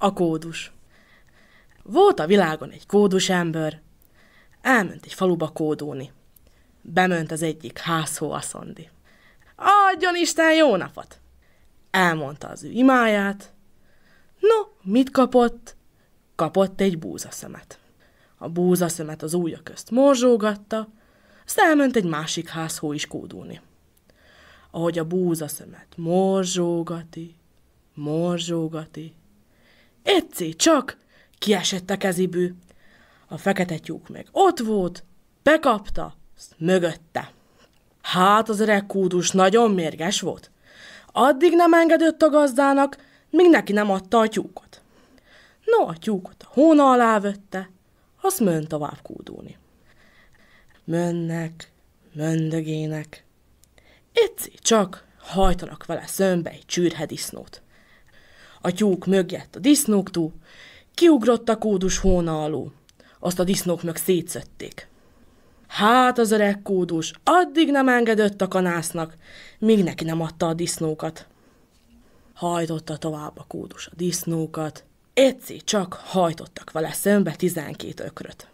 A kódus. Volt a világon egy kódus ember, elment egy faluba kódulni. Bement az egyik házhó aszondi. Adjon Isten jó napot! Elmondta az ő imáját. No, mit kapott? Kapott egy búzaszemet. A búzaszemet az ujja közt morzsógatta, aztán elment egy másik házhó is kódulni. Ahogy a búzaszemet morzsógati, morzsógati, Egyszer csak kiesett a kezibű. A fekete tyúk meg ott volt, bekapta, mögötte. Hát az öreg kúdus nagyon mérges volt. Addig nem engedett a gazdának, míg neki nem adta a tyúkot. No, a tyúkot a hóna alá vette, azt mön tovább kúdulni. Mönnek, möndögének. Itt csak hajtanak vele szömbe egy csűrhedisznót a tyúk mögött, a túl, kiugrott a kódus hóna alól. Azt a disznók meg szétszötték. Hát az öreg kódus addig nem engedett a kanásznak, míg neki nem adta a disznókat. Hajtotta tovább a kódus a disznókat, egyszer csak hajtottak vele szembe tizenkét ökröt.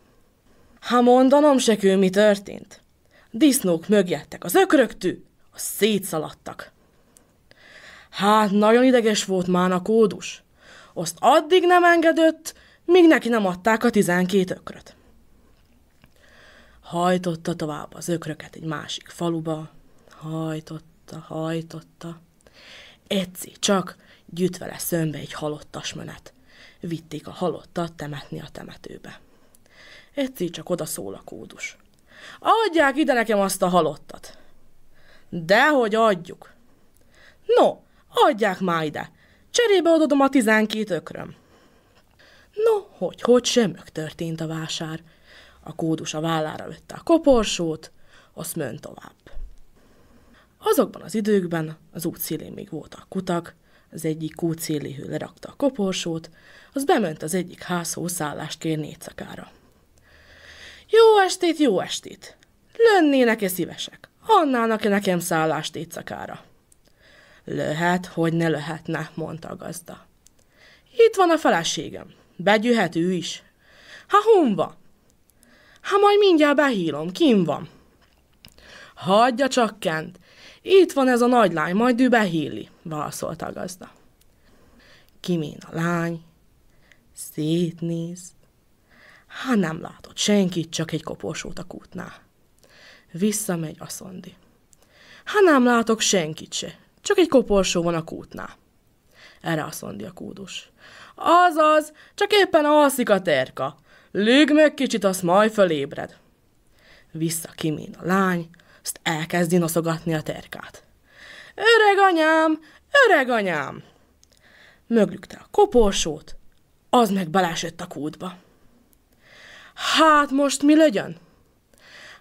Ha mondanom se kül, mi történt. Disznók mögjettek az ökröktű, a szétszaladtak. Hát, nagyon ideges volt már a kódus. Azt addig nem engedött, míg neki nem adták a tizenkét ökröt. Hajtotta tovább az ökröket egy másik faluba, hajtotta, hajtotta. Eci csak gyűjt vele szömbe egy halottas menet. Vitték a halottat temetni a temetőbe. Eci csak oda szól a kódus. Adják ide nekem azt a halottat. Dehogy adjuk. No, Adják már ide. Cserébe adodom a tizenkét ökröm. No, hogy, hogy sem történt a vásár. A kódus a vállára vette a koporsót, azt ment tovább. Azokban az időkben az út szélén még voltak kutak, az egyik kút széléhő lerakta a koporsót, az bement az egyik házhoz szállást kérni éjszakára. Jó estét, jó estét! Lönnének e szívesek? Annának-e nekem szállást éjszakára? Lehet, hogy ne lehetne, mondta a gazda. Itt van a feleségem. Begyűhet ő is. Ha honva? Ha majd mindjárt behílom? kim van? Hagyja csak kent. Itt van ez a nagylány, majd ő behíli, válaszolta a gazda. Kimén a lány, szétnéz. Ha nem látott senkit, csak egy koporsót a kútnál. Visszamegy a szondi. Ha nem látok senkit se, csak egy koporsó van a kútnál. Erre azt mondja a kúdus. Azaz, csak éppen alszik a terka. Lüg meg kicsit, azt majd fölébred. Vissza kimén a lány, azt elkezdi noszogatni a terkát. Öreg anyám, öreg anyám! Möglükte a koporsót, az meg belesett a kútba. Hát most mi legyen?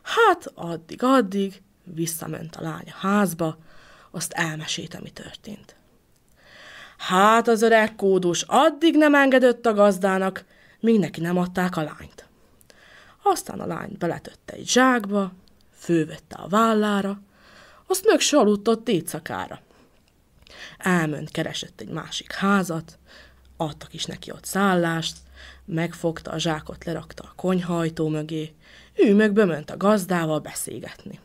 Hát addig-addig visszament a lány a házba, azt elmesét, ami történt. Hát az öreg kódus addig nem engedett a gazdának, míg neki nem adták a lányt. Aztán a lány beletötte egy zsákba, fővette a vállára, azt meg se aludtott éjszakára. Elment, keresett egy másik házat, adtak is neki ott szállást, megfogta a zsákot, lerakta a konyhajtó mögé, ő meg bement a gazdával beszélgetni.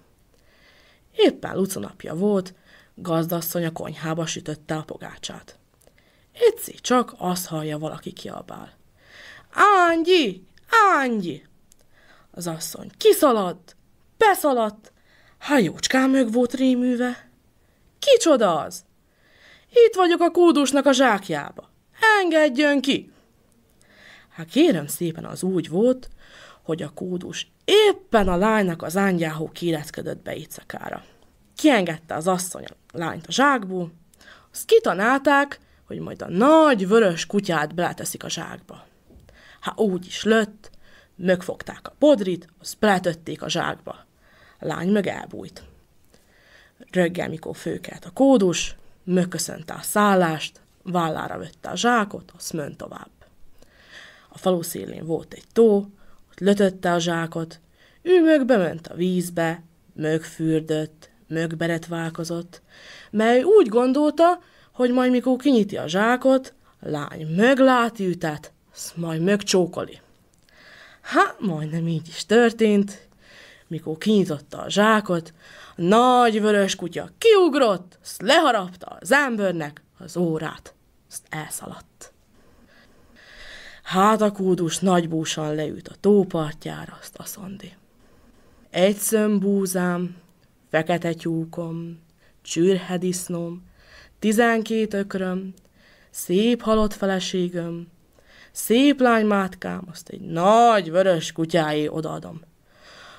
Éppen Luca napja volt, Gazdasszony a konyhába sütötte a pogácsát. Egyszer csak azt hallja valaki kiabál. Ángyi! Ángyi! Az asszony kiszaladt, beszaladt, hajócskám meg volt rémülve. Kicsoda az? Itt vagyok a kódusnak a zsákjába. Engedjön ki! Hát kérem szépen az úgy volt, hogy a kódus éppen a lánynak az ángyához kéletkedett be icakára kiengedte az asszony a lányt a zsákból, azt kitanálták, hogy majd a nagy vörös kutyát beleteszik a zsákba. Hát úgy is lött, megfogták a podrit, azt beletötték a zsákba. A lány meg elbújt. Röggel, mikor főkelt a kódus, megköszönte a szállást, vállára vette a zsákot, azt ment tovább. A falu szélén volt egy tó, ott lötötte a zsákot, ő meg bement a vízbe, mögfürdött, mögberet válkozott, mely úgy gondolta, hogy majd mikor kinyiti a zsákot, lány mögláti ütet, s majd mögcsókoli. Hát, majdnem így is történt. Mikor kinyitotta a zsákot, a nagy vörös kutya kiugrott, sz leharapta az embernek az órát, sz elszaladt. Hát a nagy búsan leült a tópartjára, azt a szondi. Egy szöm búzám, fekete tyúkom, disznóm, tizenkét ökröm, szép halott feleségöm, szép lány mátkám, azt egy nagy vörös kutyáé odaadom.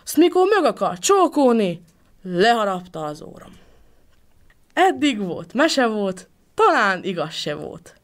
Azt mikor meg akar csókolni, leharapta az órom. Eddig volt, mese volt, talán igaz se volt.